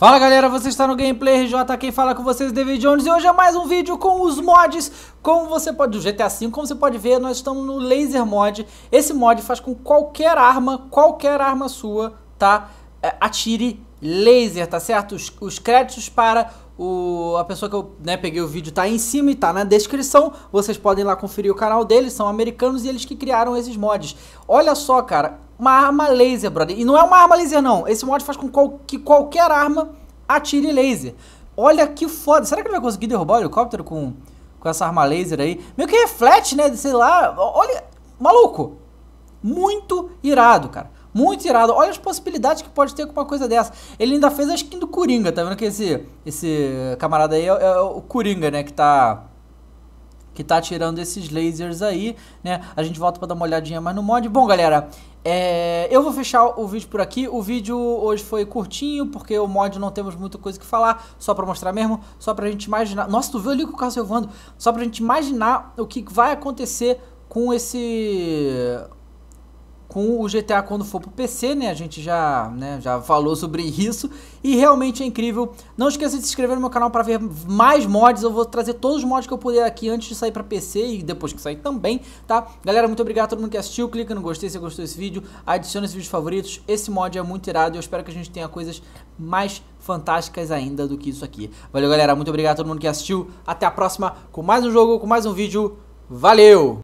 Fala galera, você está no Gameplay RJ, quem fala com vocês é David Jones e hoje é mais um vídeo com os mods como você pode, do GTA V, como você pode ver, nós estamos no Laser Mod Esse mod faz com qualquer arma, qualquer arma sua, tá? É, atire laser, tá certo? Os, os créditos para o, a pessoa que eu né, peguei o vídeo tá aí em cima e tá na descrição. Vocês podem lá conferir o canal deles, são americanos e eles que criaram esses mods. Olha só, cara, uma arma laser, brother. E não é uma arma laser, não. Esse mod faz com qual, que qualquer arma atire laser. Olha que foda. Será que ele vai conseguir derrubar o helicóptero com, com essa arma laser aí? Meio que reflete, né? Sei lá. Olha. Maluco. Muito irado, cara. Muito irado. Olha as possibilidades que pode ter com uma coisa dessa. Ele ainda fez a skin do Coringa, tá vendo que esse, esse camarada aí é, é o Coringa, né? Que tá que tá tirando esses lasers aí, né? A gente volta para dar uma olhadinha mais no mod. Bom, galera, é, eu vou fechar o vídeo por aqui, o vídeo hoje foi curtinho, porque o mod não temos muita coisa que falar, só pra mostrar mesmo, só pra gente imaginar, nossa, tu viu ali com o carro voando, só pra gente imaginar o que vai acontecer com esse com o GTA quando for pro PC, né? A gente já, né, já falou sobre isso e realmente é incrível. Não esqueça de se inscrever no meu canal para ver mais mods. Eu vou trazer todos os mods que eu puder aqui antes de sair para PC e depois que sair também, tá? Galera, muito obrigado a todo mundo que assistiu. Clica no gostei se gostou desse vídeo, adicione esses vídeos favoritos. Esse mod é muito irado e eu espero que a gente tenha coisas mais fantásticas ainda do que isso aqui. Valeu, galera. Muito obrigado a todo mundo que assistiu. Até a próxima com mais um jogo, com mais um vídeo. Valeu!